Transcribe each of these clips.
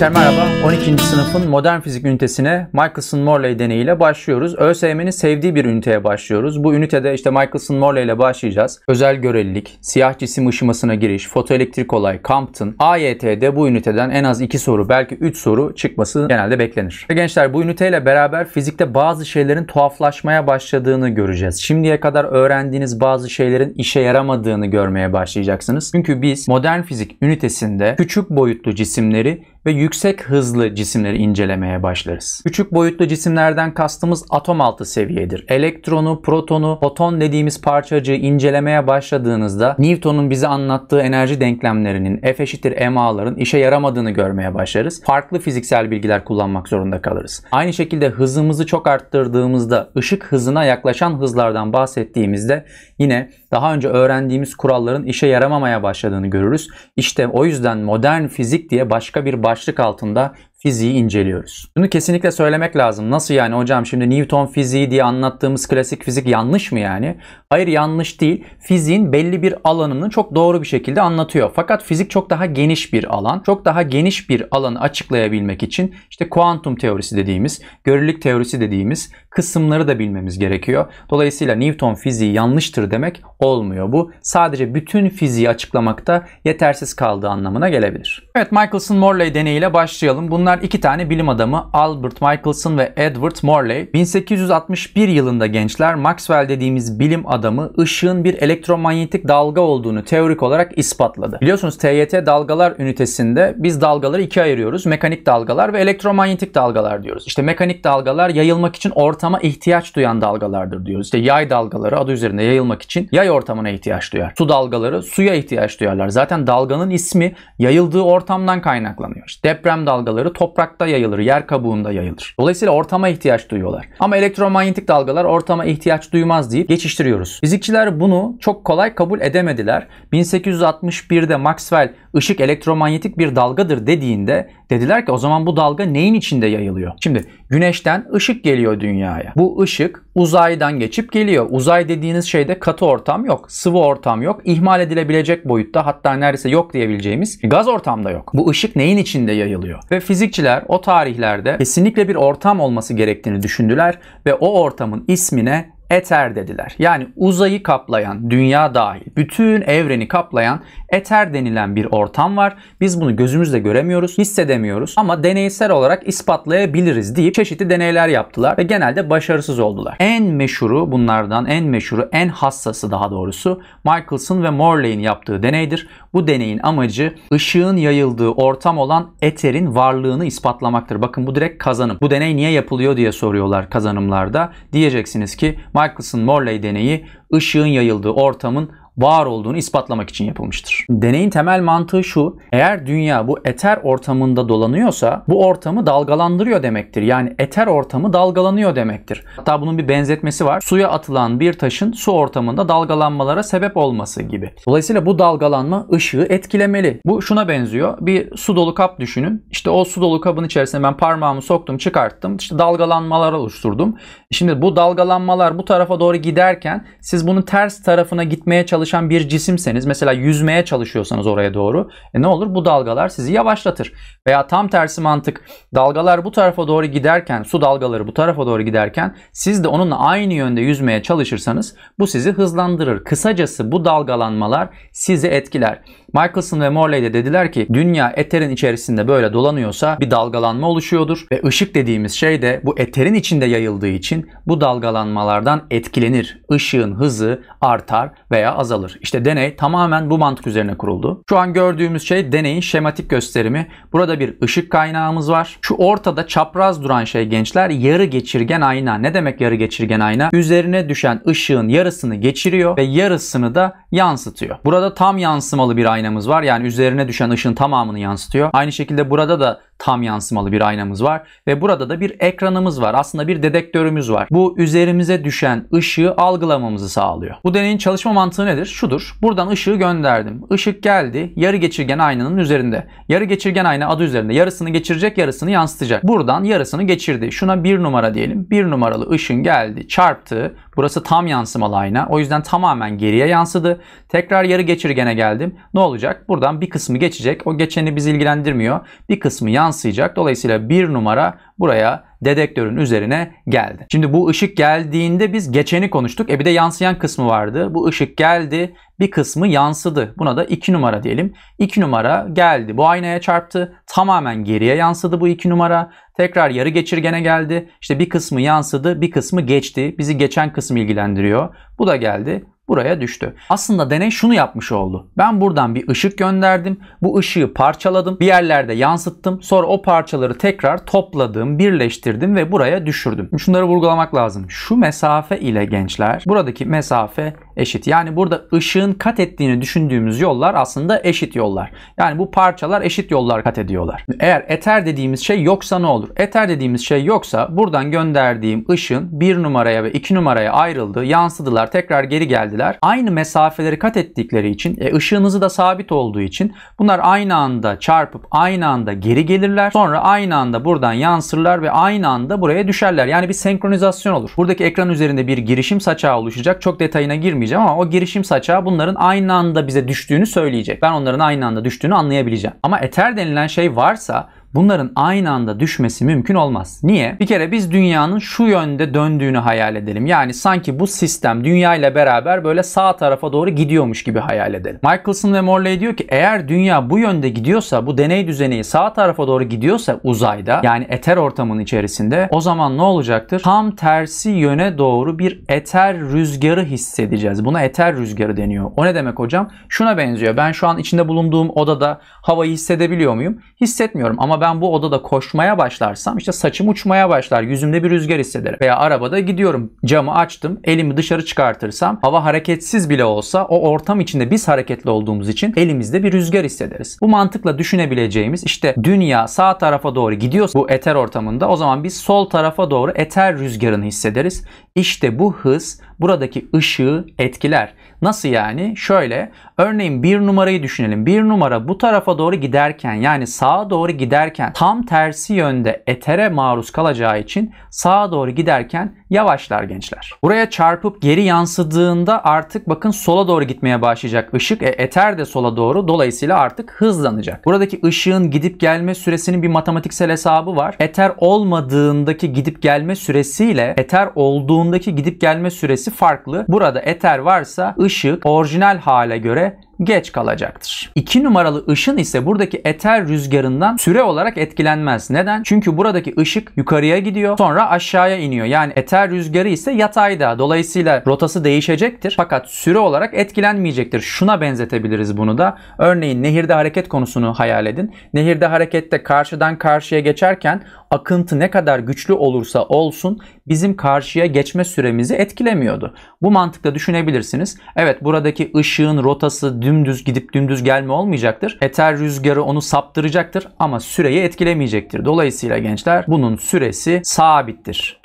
Gençler merhaba. 12. sınıfın modern fizik ünitesine Michelson-Morley deneyiyle başlıyoruz. ÖSYM'nin sevdiği bir üniteye başlıyoruz. Bu ünitede işte Michelson-Morley ile başlayacağız. Özel görelilik, siyah cisim ışımasına giriş, fotoelektrik olay, Compton, AYT'de bu üniteden en az 2 soru belki 3 soru çıkması genelde beklenir. Ve gençler bu üniteyle beraber fizikte bazı şeylerin tuhaflaşmaya başladığını göreceğiz. Şimdiye kadar öğrendiğiniz bazı şeylerin işe yaramadığını görmeye başlayacaksınız. Çünkü biz modern fizik ünitesinde küçük boyutlu cisimleri ve yük yüksek hızlı cisimleri incelemeye başlarız. Küçük boyutlu cisimlerden kastımız atom altı seviyedir. Elektronu, protonu, foton dediğimiz parçacığı incelemeye başladığınızda Newton'un bize anlattığı enerji denklemlerinin F eşittir MA'ların işe yaramadığını görmeye başlarız. Farklı fiziksel bilgiler kullanmak zorunda kalırız. Aynı şekilde hızımızı çok arttırdığımızda ışık hızına yaklaşan hızlardan bahsettiğimizde yine daha önce öğrendiğimiz kuralların işe yaramamaya başladığını görürüz. İşte o yüzden modern fizik diye başka bir başlık altında fiziği inceliyoruz. Bunu kesinlikle söylemek lazım. Nasıl yani hocam şimdi Newton fiziği diye anlattığımız klasik fizik yanlış mı yani? Hayır yanlış değil. Fiziğin belli bir alanını çok doğru bir şekilde anlatıyor. Fakat fizik çok daha geniş bir alan. Çok daha geniş bir alanı açıklayabilmek için işte kuantum teorisi dediğimiz, görelilik teorisi dediğimiz kısımları da bilmemiz gerekiyor. Dolayısıyla Newton fiziği yanlıştır demek olmuyor. Bu sadece bütün fiziği açıklamakta yetersiz kaldığı anlamına gelebilir. Evet Michelson-Morley deneyiyle başlayalım. Bunlar Bunlar iki tane bilim adamı Albert Michelson ve Edward Morley. 1861 yılında gençler Maxwell dediğimiz bilim adamı ışığın bir elektromanyetik dalga olduğunu teorik olarak ispatladı. Biliyorsunuz TYT dalgalar ünitesinde biz dalgaları ikiye ayırıyoruz. Mekanik dalgalar ve elektromanyetik dalgalar diyoruz. İşte mekanik dalgalar yayılmak için ortama ihtiyaç duyan dalgalardır diyoruz. İşte yay dalgaları adı üzerinde yayılmak için yay ortamına ihtiyaç duyar. Su dalgaları suya ihtiyaç duyarlar. Zaten dalganın ismi yayıldığı ortamdan kaynaklanıyor. İşte deprem dalgaları toprakta yayılır, yer kabuğunda yayılır. Dolayısıyla ortama ihtiyaç duyuyorlar. Ama elektromanyetik dalgalar ortama ihtiyaç duymaz deyip geçiştiriyoruz. Fizikçiler bunu çok kolay kabul edemediler. 1861'de Maxwell ışık elektromanyetik bir dalgadır dediğinde dediler ki o zaman bu dalga neyin içinde yayılıyor? Şimdi güneşten ışık geliyor dünyaya. Bu ışık uzaydan geçip geliyor. Uzay dediğiniz şeyde katı ortam yok, sıvı ortam yok, ihmal edilebilecek boyutta hatta neredeyse yok diyebileceğimiz gaz ortamda yok. Bu ışık neyin içinde yayılıyor? Ve fizikçiler o tarihlerde kesinlikle bir ortam olması gerektiğini düşündüler ve o ortamın ismine eter dediler. Yani uzayı kaplayan, dünya dahil, bütün evreni kaplayan eter denilen bir ortam var. Biz bunu gözümüzle göremiyoruz, hissedemiyoruz ama deneysel olarak ispatlayabiliriz deyip çeşitli deneyler yaptılar ve genelde başarısız oldular. En meşhuru bunlardan en meşhuru, en hassası daha doğrusu Michelson ve Morley'in yaptığı deneydir. Bu deneyin amacı ışığın yayıldığı ortam olan eterin varlığını ispatlamaktır. Bakın bu direkt kazanım. Bu deney niye yapılıyor diye soruyorlar kazanımlarda. Diyeceksiniz ki Michelson-Morley deneyi ışığın yayıldığı ortamın var olduğunu ispatlamak için yapılmıştır. Deneyin temel mantığı şu. Eğer dünya bu eter ortamında dolanıyorsa bu ortamı dalgalandırıyor demektir. Yani eter ortamı dalgalanıyor demektir. Hatta bunun bir benzetmesi var. Suya atılan bir taşın su ortamında dalgalanmalara sebep olması gibi. Dolayısıyla bu dalgalanma ışığı etkilemeli. Bu şuna benziyor. Bir su dolu kap düşünün. İşte o su dolu kabın içerisine ben parmağımı soktum çıkarttım. İşte dalgalanmalar oluşturdum. Şimdi bu dalgalanmalar bu tarafa doğru giderken siz bunun ters tarafına gitmeye çalışıyorsunuz çalışan bir cisimseniz mesela yüzmeye çalışıyorsanız oraya doğru e ne olur bu dalgalar sizi yavaşlatır. Veya tam tersi mantık dalgalar bu tarafa doğru giderken su dalgaları bu tarafa doğru giderken siz de onunla aynı yönde yüzmeye çalışırsanız bu sizi hızlandırır. Kısacası bu dalgalanmalar sizi etkiler. Michelson ve Morley de dediler ki dünya eterin içerisinde böyle dolanıyorsa bir dalgalanma oluşuyordur ve ışık dediğimiz şey de bu eterin içinde yayıldığı için bu dalgalanmalardan etkilenir. Işığın hızı artar veya azalır alır. İşte deney tamamen bu mantık üzerine kuruldu. Şu an gördüğümüz şey deneyin şematik gösterimi. Burada bir ışık kaynağımız var. Şu ortada çapraz duran şey gençler yarı geçirgen ayna. Ne demek yarı geçirgen ayna? Üzerine düşen ışığın yarısını geçiriyor ve yarısını da yansıtıyor. Burada tam yansımalı bir aynamız var. Yani üzerine düşen ışığın tamamını yansıtıyor. Aynı şekilde burada da tam yansımalı bir aynamız var ve burada da bir ekranımız var. Aslında bir dedektörümüz var. Bu üzerimize düşen ışığı algılamamızı sağlıyor. Bu deneyin çalışma mantığı nedir? Şudur. Buradan ışığı gönderdim. Işık geldi. Yarı geçirgen aynanın üzerinde. Yarı geçirgen ayna adı üzerinde. Yarısını geçirecek, yarısını yansıtacak. Buradan yarısını geçirdi. Şuna bir numara diyelim. Bir numaralı ışın geldi, çarptı. Burası tam yansımalı ayna. O yüzden tamamen geriye yansıdı. Tekrar yarı geçirgene geldim. Ne olacak? Buradan bir kısmı geçecek. O geçeni bizi ilgilendirmiyor. Bir kısmı yansıtacak yansıyacak. Dolayısıyla bir numara buraya dedektörün üzerine geldi. Şimdi bu ışık geldiğinde biz geçeni konuştuk. E bir de yansıyan kısmı vardı. Bu ışık geldi bir kısmı yansıdı. Buna da 2 numara diyelim. 2 numara geldi. Bu aynaya çarptı. Tamamen geriye yansıdı bu 2 numara. Tekrar yarı geçirgene geldi. İşte bir kısmı yansıdı bir kısmı geçti. Bizi geçen kısım ilgilendiriyor. Bu da geldi buraya düştü. Aslında deney şunu yapmış oldu. Ben buradan bir ışık gönderdim. Bu ışığı parçaladım. Bir yerlerde yansıttım. Sonra o parçaları tekrar topladım, birleştirdim ve buraya düşürdüm. Şunları vurgulamak lazım. Şu mesafe ile gençler buradaki mesafe eşit. Yani burada ışığın kat ettiğini düşündüğümüz yollar aslında eşit yollar. Yani bu parçalar eşit yollar kat ediyorlar. Eğer eter dediğimiz şey yoksa ne olur? Eter dediğimiz şey yoksa buradan gönderdiğim ışın bir numaraya ve iki numaraya ayrıldı, yansıdılar, tekrar geri geldiler. Aynı mesafeleri kat ettikleri için, e, ışığın hızı da sabit olduğu için bunlar aynı anda çarpıp aynı anda geri gelirler. Sonra aynı anda buradan yansırlar ve aynı anda buraya düşerler. Yani bir senkronizasyon olur. Buradaki ekran üzerinde bir girişim saçağı oluşacak. Çok detayına girmeyeceğim söylemeyeceğim ama o girişim saçağı bunların aynı anda bize düştüğünü söyleyecek. Ben onların aynı anda düştüğünü anlayabileceğim. Ama eter denilen şey varsa bunların aynı anda düşmesi mümkün olmaz. Niye? Bir kere biz dünyanın şu yönde döndüğünü hayal edelim. Yani sanki bu sistem dünya ile beraber böyle sağ tarafa doğru gidiyormuş gibi hayal edelim. Michelson ve Morley diyor ki eğer dünya bu yönde gidiyorsa bu deney düzeneyi sağ tarafa doğru gidiyorsa uzayda yani eter ortamının içerisinde o zaman ne olacaktır? Tam tersi yöne doğru bir eter rüzgarı hissedeceğiz. Buna eter rüzgarı deniyor. O ne demek hocam? Şuna benziyor. Ben şu an içinde bulunduğum odada havayı hissedebiliyor muyum? Hissetmiyorum ama ben bu odada koşmaya başlarsam işte saçım uçmaya başlar. Yüzümde bir rüzgar hissederim. Veya arabada gidiyorum. Camı açtım. Elimi dışarı çıkartırsam hava hareketsiz bile olsa o ortam içinde biz hareketli olduğumuz için elimizde bir rüzgar hissederiz. Bu mantıkla düşünebileceğimiz işte dünya sağ tarafa doğru gidiyorsa bu eter ortamında o zaman biz sol tarafa doğru eter rüzgarını hissederiz. İşte bu hız buradaki ışığı etkiler. Nasıl yani? Şöyle örneğin bir numarayı düşünelim. Bir numara bu tarafa doğru giderken yani sağa doğru giderken giderken tam tersi yönde etere maruz kalacağı için sağa doğru giderken yavaşlar gençler. Buraya çarpıp geri yansıdığında artık bakın sola doğru gitmeye başlayacak ışık. E, eter de sola doğru dolayısıyla artık hızlanacak. Buradaki ışığın gidip gelme süresinin bir matematiksel hesabı var. Eter olmadığındaki gidip gelme süresiyle eter olduğundaki gidip gelme süresi farklı. Burada eter varsa ışık orijinal hale göre geç kalacaktır. 2 numaralı ışın ise buradaki eter rüzgarından süre olarak etkilenmez. Neden? Çünkü buradaki ışık yukarıya gidiyor sonra aşağıya iniyor. Yani eter rüzgarı ise yatayda. Dolayısıyla rotası değişecektir fakat süre olarak etkilenmeyecektir. Şuna benzetebiliriz bunu da. Örneğin nehirde hareket konusunu hayal edin. Nehirde harekette karşıdan karşıya geçerken akıntı ne kadar güçlü olursa olsun bizim karşıya geçme süremizi etkilemiyordu. Bu mantıkla düşünebilirsiniz. Evet buradaki ışığın rotası dümdüz gidip dümdüz gelme olmayacaktır. Eter rüzgarı onu saptıracaktır ama süreyi etkilemeyecektir. Dolayısıyla gençler bunun süresi sabittir.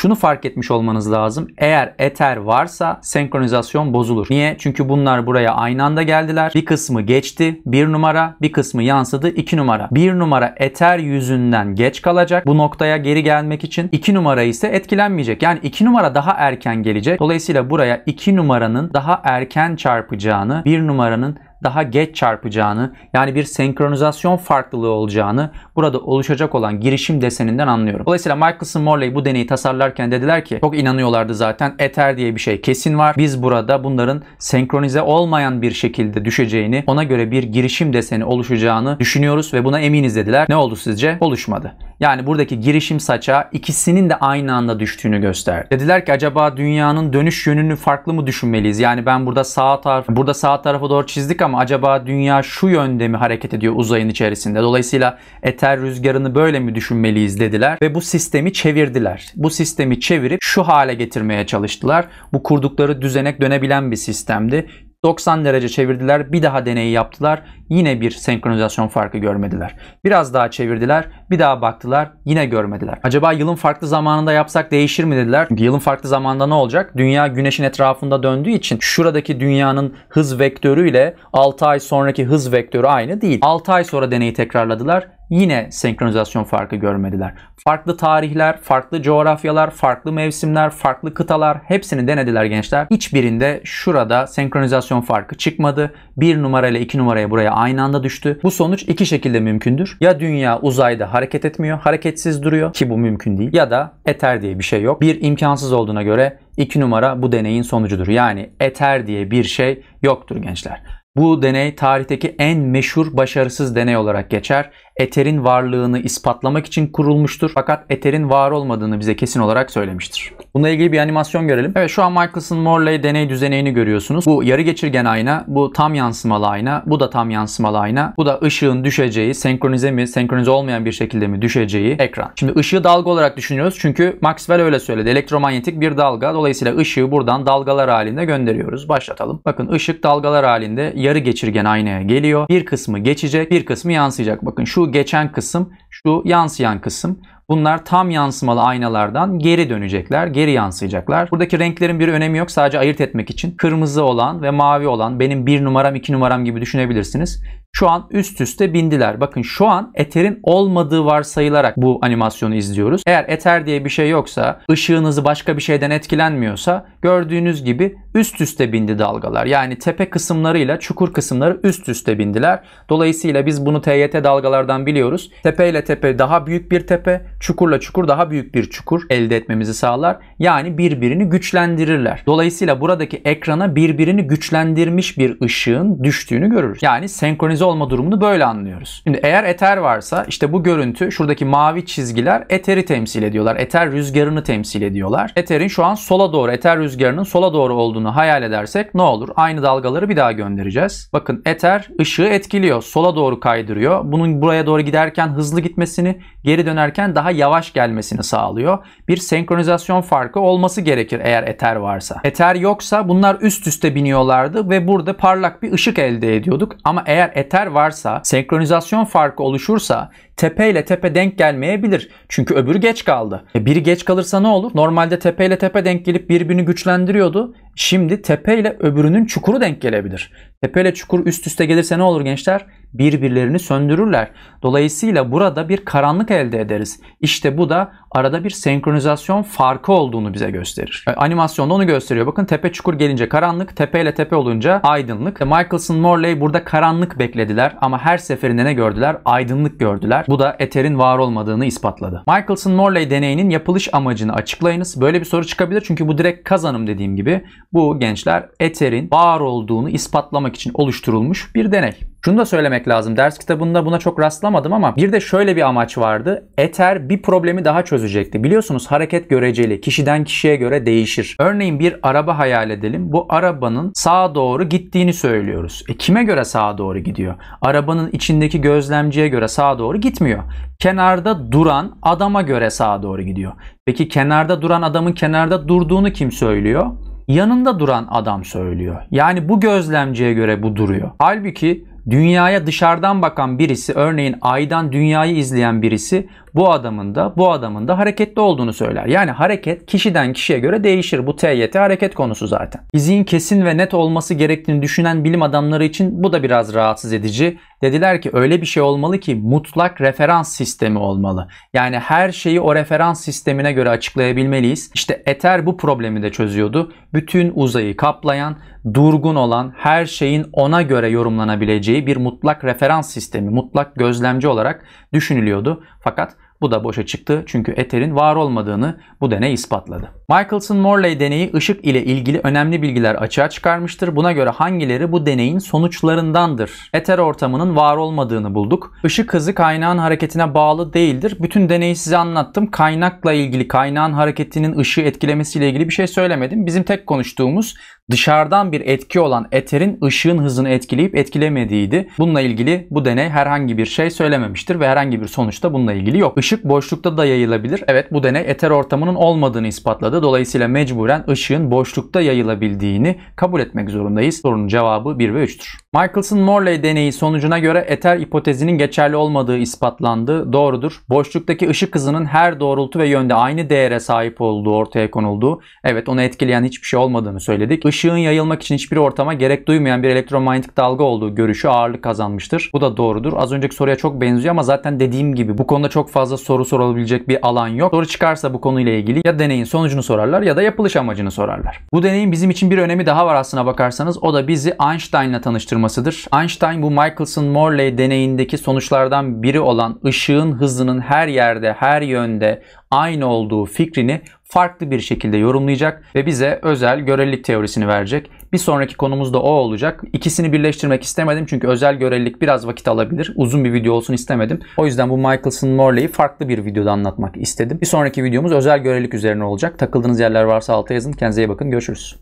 Şunu fark etmiş olmanız lazım. Eğer Ether varsa senkronizasyon bozulur. Niye? Çünkü bunlar buraya aynı anda geldiler. Bir kısmı geçti bir numara, bir kısmı yansıdı iki numara. bir numara Ether yüzünden geç kalacak. Bu noktaya geri gelmek için iki numara ise etkilenmeyecek. Yani iki numara daha erken gelecek. Dolayısıyla buraya iki numaranın daha erken çarpacağını, bir numaranın daha geç çarpacağını yani bir senkronizasyon farklılığı olacağını burada oluşacak olan girişim deseninden anlıyorum. Dolayısıyla Michelson Morley bu deneyi tasarlarken dediler ki çok inanıyorlardı zaten eter diye bir şey kesin var. Biz burada bunların senkronize olmayan bir şekilde düşeceğini ona göre bir girişim deseni oluşacağını düşünüyoruz ve buna eminiz dediler. Ne oldu sizce? Oluşmadı. Yani buradaki girişim saça ikisinin de aynı anda düştüğünü gösterdi. Dediler ki acaba dünyanın dönüş yönünü farklı mı düşünmeliyiz? Yani ben burada sağ taraf, burada sağ tarafa doğru çizdik ama ama acaba dünya şu yönde mi hareket ediyor uzayın içerisinde? Dolayısıyla eter rüzgarını böyle mi düşünmeliyiz dediler ve bu sistemi çevirdiler. Bu sistemi çevirip şu hale getirmeye çalıştılar. Bu kurdukları düzenek dönebilen bir sistemdi. 90 derece çevirdiler, bir daha deneyi yaptılar. Yine bir senkronizasyon farkı görmediler. Biraz daha çevirdiler, bir daha baktılar, yine görmediler. Acaba yılın farklı zamanında yapsak değişir mi dediler. Çünkü yılın farklı zamanında ne olacak? Dünya güneşin etrafında döndüğü için şuradaki dünyanın hız vektörü ile 6 ay sonraki hız vektörü aynı değil. 6 ay sonra deneyi tekrarladılar yine senkronizasyon farkı görmediler. Farklı tarihler, farklı coğrafyalar, farklı mevsimler, farklı kıtalar hepsini denediler gençler. Hiçbirinde şurada senkronizasyon farkı çıkmadı. Bir numara ile iki numaraya buraya aynı anda düştü. Bu sonuç iki şekilde mümkündür. Ya dünya uzayda hareket etmiyor, hareketsiz duruyor ki bu mümkün değil. Ya da eter diye bir şey yok. Bir imkansız olduğuna göre iki numara bu deneyin sonucudur. Yani eter diye bir şey yoktur gençler. Bu deney tarihteki en meşhur başarısız deney olarak geçer. Eterin varlığını ispatlamak için kurulmuştur fakat eterin var olmadığını bize kesin olarak söylemiştir. Bununla ilgili bir animasyon görelim. Evet şu an Michelson-Morley deney düzeneğini görüyorsunuz. Bu yarı geçirgen ayna, bu tam yansımalı ayna, bu da tam yansımalı ayna. Bu da ışığın düşeceği, senkronize mi, senkronize olmayan bir şekilde mi düşeceği ekran. Şimdi ışığı dalga olarak düşünüyoruz çünkü Maxwell öyle söyledi. Elektromanyetik bir dalga. Dolayısıyla ışığı buradan dalgalar halinde gönderiyoruz. Başlatalım. Bakın ışık dalgalar halinde yarı geçirgen aynaya geliyor. Bir kısmı geçecek, bir kısmı yansıyacak. Bakın şu geçen kısım, şu yansıyan kısım. Bunlar tam yansımalı aynalardan geri dönecekler, geri yansıyacaklar. Buradaki renklerin bir önemi yok sadece ayırt etmek için. Kırmızı olan ve mavi olan benim bir numaram iki numaram gibi düşünebilirsiniz. Şu an üst üste bindiler. Bakın şu an Ether'in olmadığı varsayılarak bu animasyonu izliyoruz. Eğer Ether diye bir şey yoksa, ışığınızı başka bir şeyden etkilenmiyorsa gördüğünüz gibi üst üste bindi dalgalar. Yani tepe kısımlarıyla çukur kısımları üst üste bindiler. Dolayısıyla biz bunu TYT dalgalardan biliyoruz. Tepe ile tepe daha büyük bir tepe, çukurla çukur daha büyük bir çukur elde etmemizi sağlar. Yani birbirini güçlendirirler. Dolayısıyla buradaki ekrana birbirini güçlendirmiş bir ışığın düştüğünü görürüz. Yani senkronize senkronize olma durumunu böyle anlıyoruz. Şimdi eğer eter varsa işte bu görüntü şuradaki mavi çizgiler eteri temsil ediyorlar. Eter rüzgarını temsil ediyorlar. Eterin şu an sola doğru, eter rüzgarının sola doğru olduğunu hayal edersek ne olur? Aynı dalgaları bir daha göndereceğiz. Bakın eter ışığı etkiliyor. Sola doğru kaydırıyor. Bunun buraya doğru giderken hızlı gitmesini, geri dönerken daha yavaş gelmesini sağlıyor. Bir senkronizasyon farkı olması gerekir eğer eter varsa. Eter yoksa bunlar üst üste biniyorlardı ve burada parlak bir ışık elde ediyorduk. Ama eğer eter eter varsa, senkronizasyon farkı oluşursa tepe ile tepe denk gelmeyebilir. Çünkü öbürü geç kaldı. E, biri geç kalırsa ne olur? Normalde tepe ile tepe denk gelip birbirini güçlendiriyordu. Şimdi tepe ile öbürünün çukuru denk gelebilir. Tepe ile çukur üst üste gelirse ne olur gençler? birbirlerini söndürürler. Dolayısıyla burada bir karanlık elde ederiz. İşte bu da arada bir senkronizasyon farkı olduğunu bize gösterir. E, Animasyonda onu gösteriyor. Bakın tepe çukur gelince karanlık, tepe ile tepe olunca aydınlık. E, michaelson Morley burada karanlık beklediler ama her seferinde ne gördüler? Aydınlık gördüler. Bu da eterin var olmadığını ispatladı. michaelson Morley deneyinin yapılış amacını açıklayınız. Böyle bir soru çıkabilir çünkü bu direkt kazanım dediğim gibi. Bu gençler eterin var olduğunu ispatlamak için oluşturulmuş bir deney. Şunu da söylemek lazım. Ders kitabında buna çok rastlamadım ama bir de şöyle bir amaç vardı. Ether bir problemi daha çözecekti. Biliyorsunuz hareket göreceli. Kişiden kişiye göre değişir. Örneğin bir araba hayal edelim. Bu arabanın sağa doğru gittiğini söylüyoruz. E kime göre sağa doğru gidiyor? Arabanın içindeki gözlemciye göre sağa doğru gitmiyor. Kenarda duran adama göre sağa doğru gidiyor. Peki kenarda duran adamın kenarda durduğunu kim söylüyor? Yanında duran adam söylüyor. Yani bu gözlemciye göre bu duruyor. Halbuki dünyaya dışarıdan bakan birisi örneğin aydan dünyayı izleyen birisi bu adamın da bu adamın da hareketli olduğunu söyler. Yani hareket kişiden kişiye göre değişir. Bu TYT hareket konusu zaten. Fiziğin kesin ve net olması gerektiğini düşünen bilim adamları için bu da biraz rahatsız edici. Dediler ki öyle bir şey olmalı ki mutlak referans sistemi olmalı. Yani her şeyi o referans sistemine göre açıklayabilmeliyiz. İşte Ether bu problemi de çözüyordu. Bütün uzayı kaplayan, durgun olan, her şeyin ona göre yorumlanabileceği bir mutlak referans sistemi, mutlak gözlemci olarak düşünülüyordu. Fakat bu da boşa çıktı çünkü eterin var olmadığını bu deney ispatladı. Michelson-Morley deneyi ışık ile ilgili önemli bilgiler açığa çıkarmıştır. Buna göre hangileri bu deneyin sonuçlarındandır? Eter ortamının var olmadığını bulduk. Işık hızı kaynağın hareketine bağlı değildir. Bütün deneyi size anlattım. Kaynakla ilgili kaynağın hareketinin ışığı etkilemesiyle ilgili bir şey söylemedim. Bizim tek konuştuğumuz dışarıdan bir etki olan eterin ışığın hızını etkileyip etkilemediğiydi. Bununla ilgili bu deney herhangi bir şey söylememiştir ve herhangi bir sonuçta bununla ilgili yok. Işık boşlukta da yayılabilir. Evet bu deney eter ortamının olmadığını ispatladı. Dolayısıyla mecburen ışığın boşlukta yayılabildiğini kabul etmek zorundayız. Sorunun cevabı 1 ve 3'tür. Michelson-Morley deneyi sonucuna göre eter hipotezinin geçerli olmadığı ispatlandı. Doğrudur. Boşluktaki ışık hızının her doğrultu ve yönde aynı değere sahip olduğu ortaya konuldu. Evet onu etkileyen hiçbir şey olmadığını söyledik. Işık ışığın yayılmak için hiçbir ortama gerek duymayan bir elektromanyetik dalga olduğu görüşü ağırlık kazanmıştır. Bu da doğrudur. Az önceki soruya çok benziyor ama zaten dediğim gibi bu konuda çok fazla soru sorulabilecek bir alan yok. Soru çıkarsa bu konuyla ilgili ya deneyin sonucunu sorarlar ya da yapılış amacını sorarlar. Bu deneyin bizim için bir önemi daha var aslına bakarsanız. O da bizi Einstein'la tanıştırmasıdır. Einstein bu Michelson-Morley deneyindeki sonuçlardan biri olan ışığın hızının her yerde, her yönde aynı olduğu fikrini farklı bir şekilde yorumlayacak ve bize özel görelilik teorisini verecek. Bir sonraki konumuz da o olacak. İkisini birleştirmek istemedim çünkü özel görelilik biraz vakit alabilir. Uzun bir video olsun istemedim. O yüzden bu Michelson Morley'i farklı bir videoda anlatmak istedim. Bir sonraki videomuz özel görelilik üzerine olacak. Takıldığınız yerler varsa alta yazın. Kendinize iyi bakın. Görüşürüz.